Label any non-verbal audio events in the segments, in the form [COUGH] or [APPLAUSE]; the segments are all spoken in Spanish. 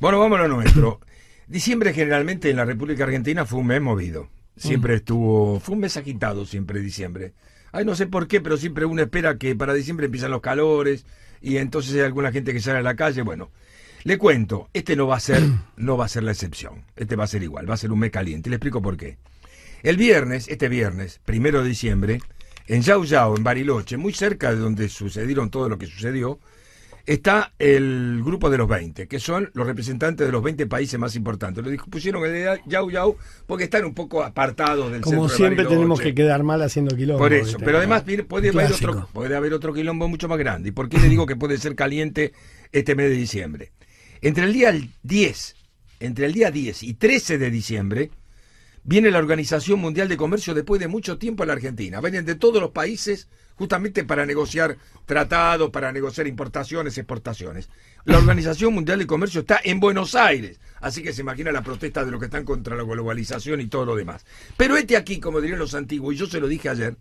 Bueno, vámonos a nuestro. [CLEARS THROAT] Diciembre generalmente en la República Argentina fue un mes movido. Siempre mm. estuvo, fue un mes agitado siempre diciembre. Ay, no sé por qué, pero siempre uno espera que para diciembre empiezan los calores y entonces hay alguna gente que sale a la calle. Bueno, le cuento, este no va a ser, [CLEARS THROAT] no va a ser la excepción. Este va a ser igual, va a ser un mes caliente. Le explico por qué. El viernes, este viernes, primero de diciembre, en Yao Yao, en Bariloche, muy cerca de donde sucedieron todo lo que sucedió, está el grupo de los 20, que son los representantes de los 20 países más importantes. Lo pusieron el Yau Yau porque están un poco apartados del Como siempre tenemos que quedar mal haciendo quilombo. Por eso, pero además puede haber, otro, puede quilombo mucho más grande. ¿Y por qué le digo que puede ser caliente este mes de diciembre? Entre el día 10, entre el día 10 y 13 de diciembre, viene la Organización Mundial de Comercio después de mucho tiempo a la Argentina. Vienen de todos los países justamente para negociar tratados, para negociar importaciones, exportaciones. La Organización Mundial de Comercio está en Buenos Aires, así que se imagina la protesta de los que están contra la globalización y todo lo demás. Pero este aquí, como dirían los antiguos, y yo se lo dije ayer,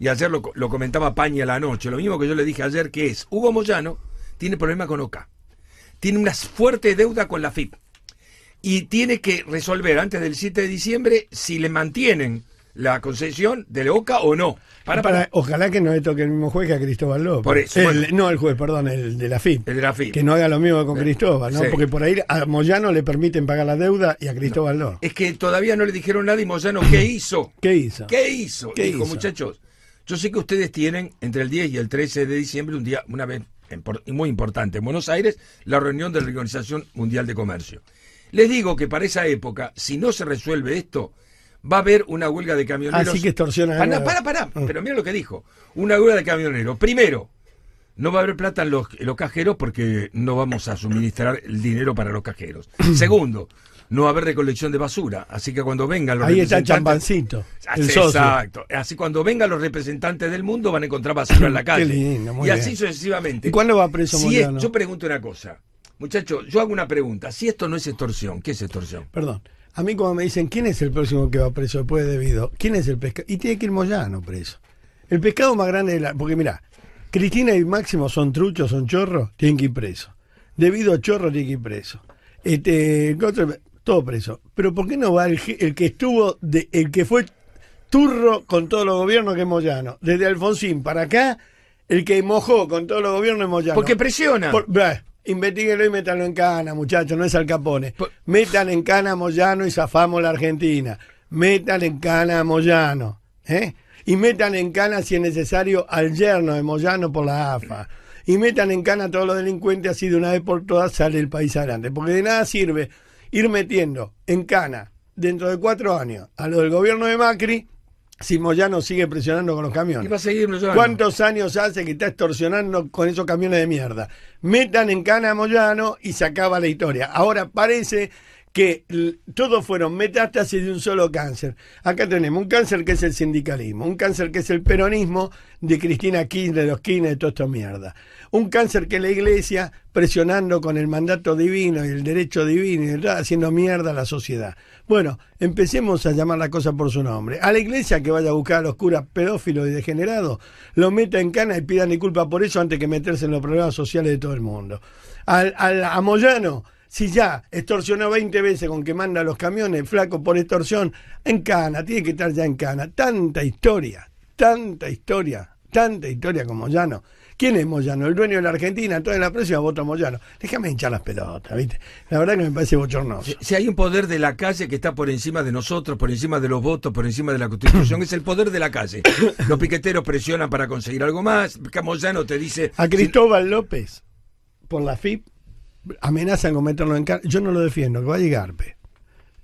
y ayer lo, comentaba Paña la noche, lo mismo que yo le dije ayer, que es, Hugo Moyano tiene problema con OCA, tiene una fuerte deuda con la FIP, y tiene que resolver antes del 7 de diciembre si le mantienen la concesión de la OCA o no. Para, Ojalá que no le toque el mismo juez que a Cristóbal López. No el juez, perdón, el de la FIP. El de la Que no haga lo mismo con Cristóbal, ¿no? Porque por ahí a Moyano le permiten pagar la deuda y a Cristóbal López. Es que todavía no le dijeron nada y Moyano, ¿qué hizo? ¿Qué hizo? ¿Qué hizo? ¿Qué Dijo, hizo? muchachos, yo sé que ustedes tienen entre el 10 y el 13 de diciembre un día, una vez muy importante, en Buenos Aires, la reunión de la Organización Mundial de Comercio. Les digo que para esa época, si no se resuelve esto, va a haber una huelga de camioneros. Así que extorsiona. para pará, ah. Pero mira lo que dijo. Una huelga de camioneros. Primero, no va a haber plata en los, cajeros porque no vamos a suministrar el dinero para los cajeros. [CLEARS THROAT] Segundo, no va a haber recolección de basura. Así que cuando vengan los Ahí ah, exacto. Así cuando vengan los representantes del mundo van a encontrar basura en la [CLEARS THROAT] calle. y así sucesivamente. ¿Y cuándo va si Yo pregunto una cosa. Muchachos, yo hago una pregunta. Si esto no es extorsión, ¿qué es extorsión? Perdón. A mí cuando me dicen, ¿quién es el próximo que va preso después de debido? ¿Quién es el pescado? Y tiene que ir Moyano preso. El pescado más grande de la... Porque mira Cristina y Máximo son truchos, son chorros, tienen que ir preso Debido a chorro tiene que ir preso. Este, todo preso. Pero ¿por qué no va el, que estuvo, de, el que fue turro con todos los gobiernos que es Moyano? Desde Alfonsín para acá, el que mojó con todos los gobiernos es Moyano. Porque presiona. Investíguelo y métanlo en cana, muchachos, no es Al Capone. Pues- metan en cana a Moyano y zafamos la Argentina. Metan en cana a Moyano. ¿eh? Y metan en cana, si es necesario, al yerno de Moyano por la AFA. Y metan en cana a todos los delincuentes, así de una vez por todas sale el país adelante. Porque de nada sirve ir metiendo en cana, dentro de cuatro años, a lo del gobierno de Macri si Moyano sigue presionando con los camiones. va a ¿Cuántos años hace que está extorsionando con esos camiones de mierda? Metan en cana a Moyano y se acaba la historia. Ahora parece que todos fueron metástasis de un solo cáncer. Acá tenemos un cáncer que es el sindicalismo, un cáncer que es el peronismo de Cristina Kirchner, de los Kirchner, de todo esto mierda. Un cáncer que la iglesia, presionando con el mandato divino y el derecho divino, y haciendo mierda a la sociedad. Bueno, empecemos a llamar la cosa por su nombre. A la iglesia que vaya a buscar a los curas pedófilos y degenerados, lo meta en cana y pidan culpa por eso antes que meterse en los problemas sociales de todo el mundo. Al, al, a Moyano si ya extorsionó 20 veces con que manda los camiones, flaco por extorsión, en cana, tiene que estar ya en cana. Tanta historia, tanta historia, tanta historia con Moyano. ¿Quién es Moyano? El dueño de la Argentina, entonces la próxima voto a Moyano. Déjame hinchar las pelotas, ¿viste? La verdad que me parece bochornoso. Si, hay un poder de la calle que está por encima de nosotros, por encima de los votos, por encima de la Constitución, [COUGHS] es el poder de la calle. [COUGHS] Los piqueteros presionan para conseguir algo más. Moyano te dice... A Cristóbal López, por la FIP, amenazan con meterlo en cana. Yo no lo defiendo, que va a llegar,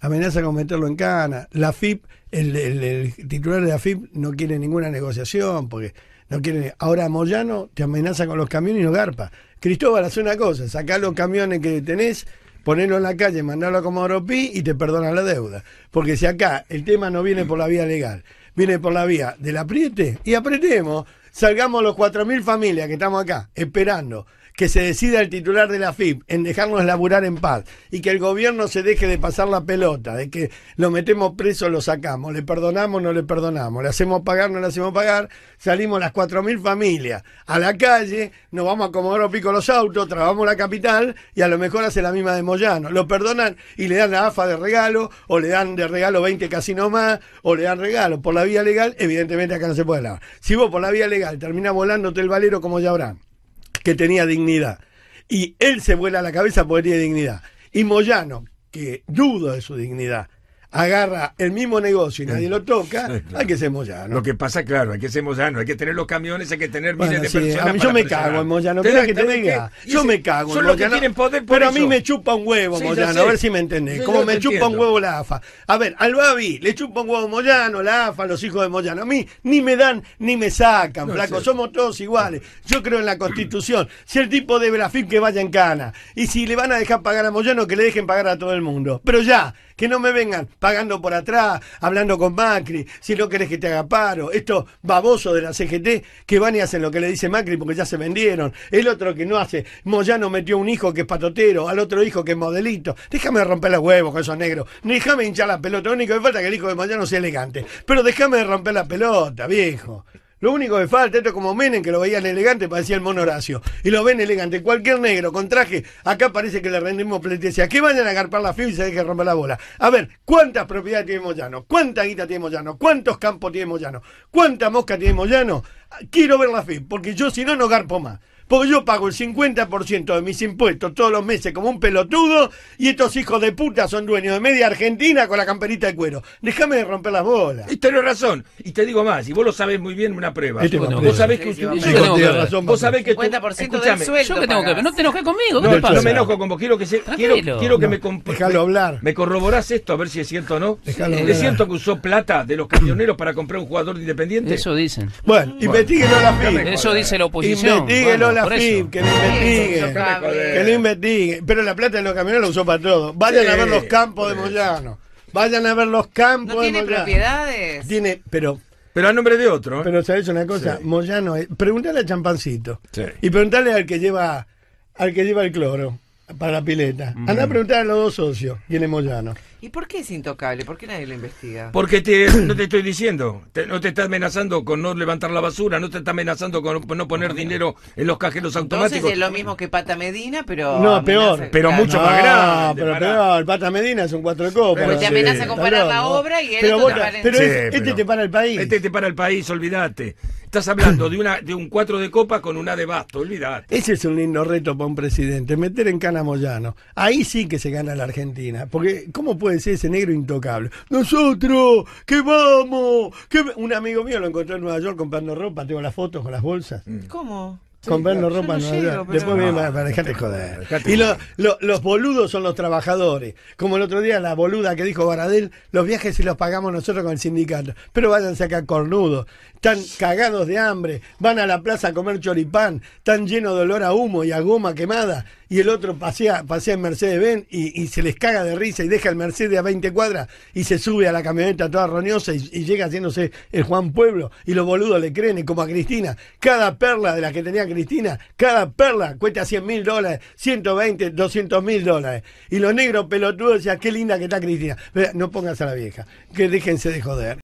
Amenazan con meterlo en cana. La FIP, el, titular de la FIP no quiere ninguna negociación porque no quiere. Ahora Moyano te amenaza con los camiones y no garpa. Cristóbal, hace una cosa: sacá los camiones que tenés, ponelo en la calle, mandarlo a Comodoro Pi y te perdona la deuda. Porque si acá el tema no viene por la vía legal, viene por la vía del apriete y apretemos, salgamos los 4.000 familias que estamos acá esperando que se decida el titular de la FIP en dejarnos laburar en paz y que el gobierno se deje de pasar la pelota, de que lo metemos preso, lo sacamos, le perdonamos, no le perdonamos, le hacemos pagar, no le hacemos pagar, salimos las 4.000 familias a la calle, nos vamos a acomodar pico los autos, trabamos la capital y a lo mejor hace la misma de Moyano. Lo perdonan y le dan la AFA de regalo o le dan de regalo 20 casinos más o le dan regalo por la vía legal, evidentemente acá no se puede lavar. Si vos por la vía legal terminás volándote el valero como ya habrán que tenía dignidad. Y él se vuela la cabeza porque tiene dignidad. Y Moyano, que duda de su dignidad, agarra el mismo negocio y nadie lo toca, hay que ser Moyano. Lo que pasa, claro, hay que ser Moyano, hay que tener los camiones, hay que tener miles de personas. yo me cago en Moyano, ¿Qué que te venga Yo me cago en Moyano. pero a mí me chupa un huevo Moyano, a ver si me entendés. Como me chupa un huevo la AFA. A ver, al Babi le chupa un huevo Moyano, la AFA, los hijos de Moyano. A mí ni me dan ni me sacan, flaco. Somos todos iguales. Yo creo en la constitución. Si el tipo de Brafil que vaya en cana. Y si le van a dejar pagar a Moyano, que le dejen pagar a todo el mundo. Pero ya, que no me vengan pagando por atrás, hablando con Macri, si no querés que te haga paro, estos babosos de la CGT que van y hacen lo que le dice Macri porque ya se vendieron, el otro que no hace, Moyano metió un hijo que es patotero, al otro hijo que es modelito, déjame romper los huevos con esos negros, déjame hinchar la pelota, lo único que falta es que el hijo de Moyano sea elegante, pero déjame romper la pelota, viejo. Lo único que falta, esto es como Menem, que lo veían elegante, parecía el mono Horacio. Y lo ven elegante. Cualquier negro con traje, acá parece que le rendimos pleitesía. Que vayan a agarpar la fibra y se dejen romper la bola. A ver, ¿cuántas propiedades tenemos Moyano? ¿Cuánta guita tenemos Moyano? ¿Cuántos campos tenemos Moyano? ¿Cuánta mosca tiene Moyano? Quiero ver la FIB, porque yo si no, no garpo más. Porque yo pago el 50% de mis impuestos todos los meses como un pelotudo y estos hijos de puta son dueños de media Argentina con la camperita de cuero. Déjame de romper las bolas. Y tenés razón. Y te digo más, y vos lo sabés muy bien una prueba. vos sabés que razón, vos sabés que 50% tú... sueldo. tengo que... No te enojes conmigo. No, me enojo con vos. Quiero que, me... Me corroborás esto a ver si es cierto o no. ¿Es cierto que usó plata de los camioneros para comprar un jugador independiente? Eso dicen. Bueno, y investiguenlo Eso dice la oposición la FIP, que lo investigue. Que lo investigue. Pero la plata de los camiones la usó para todo. Vayan a ver los campos de Moyano. Vayan a ver los campos de Moyano. tiene propiedades. pero pero a nombre de otro. ¿eh? Pero sabes una cosa, Moyano, eh, pregúntale a Champancito. Y pregúntale al que lleva al que lleva el cloro para la pileta. Mm. Anda a preguntar a los dos socios, tiene Moyano. ¿Y por qué es intocable? ¿Por qué nadie lo investiga? Porque te, [COUGHS] no te estoy diciendo, no te estás amenazando con no levantar la basura, no te está amenazando con no poner dinero en los cajeros automáticos. Entonces es lo mismo que Pata Medina, pero... No, peor. Pero mucho más grande. pero Pata Medina es un cuatro de copa Pero te amenaza con parar la obra y él pero, este te para el país. Este te para el país, olvídate. Estás hablando de, una, un cuatro de copa con una de basto, olvídate. Ese es un lindo reto para un presidente, meter en cana Ahí sí que se gana la Argentina, porque ¿cómo puede ese negro intocable? Nosotros, que vamos, Un amigo mío lo encontró en Nueva York comprando ropa, tengo las fotos con las bolsas. Mm. ¿Cómo? comprando ropa Después me joder. y los boludos son los trabajadores. Como el otro día la boluda que dijo Baradel, los viajes si los pagamos nosotros con el sindicato. Pero váyanse acá cornudos están cagados de hambre, van a la plaza a comer choripán, están llenos de olor a humo y a goma quemada, y el otro pasea, pasea en Mercedes-Benz y, se les caga de risa y deja el Mercedes a 20 cuadras y se sube a la camioneta toda roñosa y, llega haciéndose el Juan Pueblo, y los boludos le creen, y como a Cristina, cada perla de las que tenía Cristina, cada perla cuesta 100 mil dólares, 120, 200 mil dólares, y los negros pelotudos decían, qué linda que está Cristina, no pongas a la vieja, que déjense de joder.